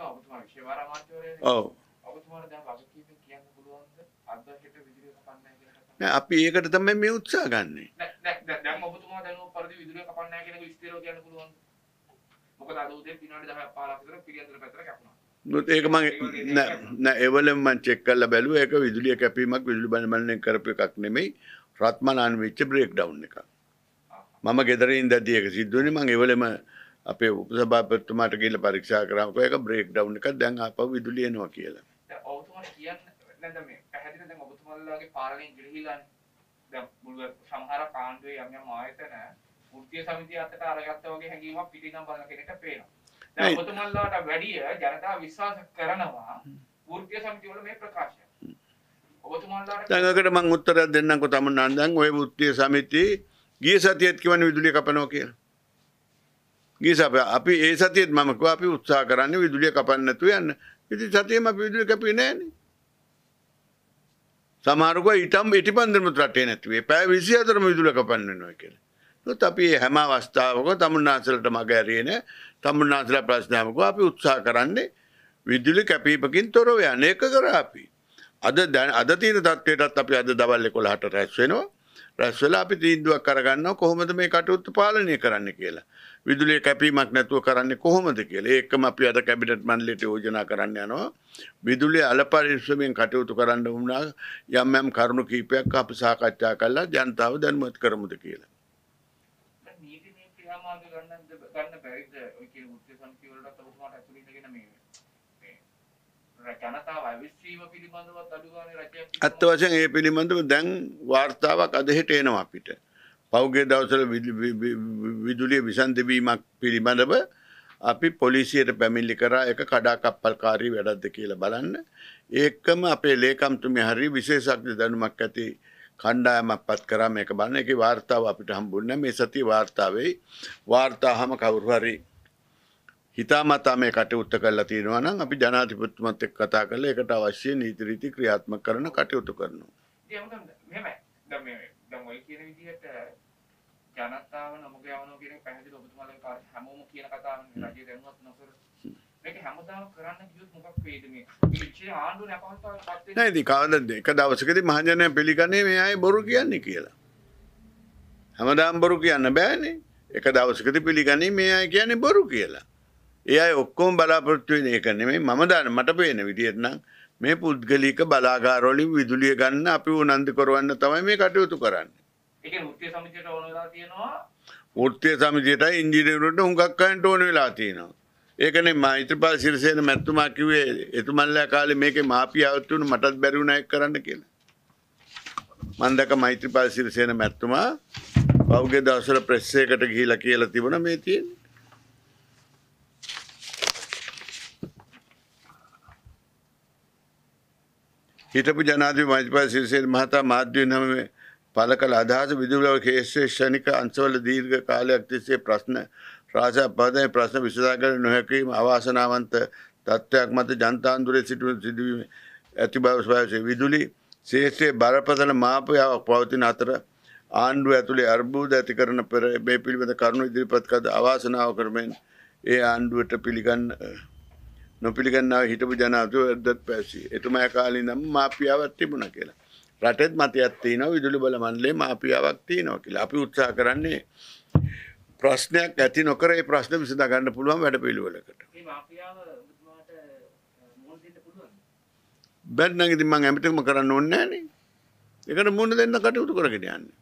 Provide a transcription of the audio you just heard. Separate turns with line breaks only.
ඔව්
නෑ අපි ඒකට තමයි මේ උත්සාහ ගන්නෙ
දැන් ඔබතුමා දැනුව පරිදි විදුලිය කපන්නේ නැහැ කියන එක විස්තරව කියන්න පුළුවන් මොකද අද උදේ විනාඩි 10ක් 15ක් විතර පිළියන්තර පැත්තට
කැපුණා ඒක මං නෑ එවලම මං චෙක් කරලා බැලුවා ඒක විදුලිය කැපීමක් විදුලි බණමණයෙන් කරපු එකක් නෙමෙයි රත්මලාන් වෙච්ච බ්‍රේක් ඩවුන් එකක් මම ගෙදර ඉඳදී ඒක සිද්ධ වුණේ මං එවලම අපේ උපසභාපතිතුමාට ගිහිල්ලා පරීක්ෂා කරාම කිව්වා ඒක බ්‍රේක් ඩවුන් එකක් දැන් ආපහු විදුලිය එනවා කියලා.
දැන් ඔබතුමා කියන්නේ නැද මේ පැහැදිලි දැන් ඔබතුමාලාගේ පාලනය ගිලිහිලා දැන් මුල් සමහර කාණ්ඩුවේ යම් යම් ආයතන වෘත්තීය සමිතිය අතට අරගත්තා වගේ හැඟීමක් පිටිනම් බලන කෙනෙක්ට පේනවා. දැන් ඔබතුමාලාට වැඩිය ජනතාව විශ්වාස කරනවා වෘත්තීය සමිතිය වල මේ ප්‍රකාශය.
ඔබතුමාලාට දැන් මම උත්තරයක් දෙන්නම්කෝ තමන්නම් දැන් ওই වෘත්තීය සමිතිය ගිය සතියේත් කිවන්නේ විදුලිය කපනවා කියලා. ගිය සප අපි ඒ සතියත් මමක අපි උත්සා කරන්න විදුලිය කපන්නතු යන්න ඉති සතියම විදුලිය කැපි නෑන සමාරක ඉටම් ඉටි පන්දරම ත්‍රටේ නැතිවේ පෑ විසි අතරම විදුල කපන්නවා කියල නොත් අපි හැම අවස්ථාවක තමුන්නාසලට මග ඇරයන තමුන්නාසල ප්‍රශ්නාවක අපි උත්සා කරන්නේ විදුලි කැපීපකින් තොරව යනක කරාපි අද දැන් අද තීන තත්වයටත් අපි අද දවල්ලෙ කොළ හට රැස්වෙනවා රැස්වල අපි තීන්දුවක් කරගන්න කොහොමද මේ කටයුත්ත පාලනය කරන්න කියලා. විදුලිය කැපීමක් නැතුව කරන්නේ කොහොමද කියලා. ඒකම අපි අද කැබිනට් මණ්ඩලයට යෝජනා කරන්න යනවා. විදුලිය අලපරිස්සමෙන් කටයුතු කරන්න වුණා යම් යම් කරුණු කීපයක් අපි සාකච්ඡා කළා ජනතාව දැනුවත් කරමුද කියලා.
ගන්න බැරිද ඔය කියන උත්සම් කියවලට ඔබතුමාට ඇතුළේ ඉඳගෙන මේ
ඇත්ත වශයෙන් ඒ පිළිබඳව දැන් වාර්තාවක් අදහෙට එනවා අපිට. පෞගේ දවසල විදුලිය විසන් දෙවීමක් පිළිබඳව අපි පොලිසියට පැමිල්ලි කරා එක කඩා කප්පල්කාරී වැඩක්ද කියලා බලන්න. ඒකම අපේ ලේකම්තුමි හරි විශේෂඥ දැනුමක් ඇති කණ්ඩායමක් පත් කරා මේක බලන්න. ඒකේ වාර්තාව අපිට හම්බුනේ මේ සතිය වාර්තාවේ වාර්තාවම කවුරු හරි හිතාමතා මේ කටයුත්ත කරලා තියෙනවා නම් අපි ජනාධිපතිතුමත් එක්ක කතා කරලා ඒකට අවශ්‍ය නීති රීති ක්‍රියාත්මක කරන කටයුතු කරනවා.
මෙහෙමයි. දැන් මේ දැන් ඔය කියන විදිහට ජනතාව නමුක යවනවා කියන එක පැහැදිලි ඔබතුමාලා හැමෝම කියන කතාවනේ රජය දැනුවත් නොකර
මේක හැමදාම කරන්න කිව්වොත් මොකක් වෙයිද මේ? ඉච්චේ ආණ්ඩුවේ අපහසුතාවයක්පත් වෙන්නේ. නෑ ඉතින් කවදද එක දවසකදී මහජනයා පිළිගන්නේ මේ අය බොරු කියන්නේ කියලා. හැමදාම බොරු කියන්න බෑනේ. එක දවසකදී පිළිගන්නේ මේ අය කියන්නේ බොරු කියලා. ඒ අය ඔක්කොම බලාපොරොත්තු වෙන එක නෙමෙයි මම දාන මට පේන විදිහට නම් මේ පුද්ගලික බලාගාරවලින් විදුලිය ගන්න අපි උනන්දු කරවන්න තමයි මේ කටයුතු කරන්නේ.
ඒක වෘත්තීය සමිතියට ඕන වෙලා
තියෙනවා. වෘත්තීය සමිතියට ඉංජිනේරුවන්ට හුඟක් ගන්නට ඕන වෙලා තියෙනවා. ඒකනේ මෛත්‍රපාල සිරිසේන මැතිතුමා කිව්වේ එතුමන්ලා කාලේ මේකේ මාපියාවත් වුණ මටත් බැරි වුණා එක කරන්න කියලා. මම දැක මෛත්‍රපාල සිරිසේන මැතිතුමා පෞගේ දවසර ප්‍රෙස් එකට ගිහිලා කියලා තිබුණා මේ තියෙන්නේ. හිටපු ජනාධිපති මහින්ද සිරිසේන මහතා මාධ්‍ය නම පළකල අදහස විදුලව ශේෂ්ඨනික අංශවල දීර්ඝ කාලයක් තිස්සේ ප්‍රශ්න රාජපාදයේ ප්‍රශ්න විසඳා ගන්න නොහැකීම අවාසනාවන්ත තත්ත්වයක් මත ජනතාන්දරයේ සිටින සිදුවීම ඇති බව ස්වයං විදුලි ශේෂ්ඨයේ බරපතල මාපයක් පවතින අතර ආණ්ඩුව ඇතුළේ අර්බුද ඇති කරන පෙර මේ පිළිබඳ කරුණු ඉදිරිපත් කළ අවාසනාව කරමින් ඒ ආණ්ඩුවට පිළිගන්න නොපිළිගන්නාව හිටපු ජනාධිපතිවරයත් පැවසුවේ. එතුමා කාලේ ඉඳන්ම මාපියාවක් තිබුණා කියලා. රටෙත් මතයක් තියෙනවා විදුලි බල මණ්ඩලයේ මාපියාවක් තියෙනවා කියලා. අපි උත්සාහ කරන්නේ ප්‍රශ්නයක් ඇති නොකර ඒ ප්‍රශ්න විසඳ ගන්න පුළුවන් වැඩපිළිවෙලකට. මේ
මාපියාව ඔබතුමාට මෝල් දෙන්න
පුළුවන්ද? බැන්නම් ඉතින් මම ඇමතිකම කරන්න ඕනේ නැහනේ. ඒකට මුණ දෙන්න කටයුතු කරගෙන යන්නේ.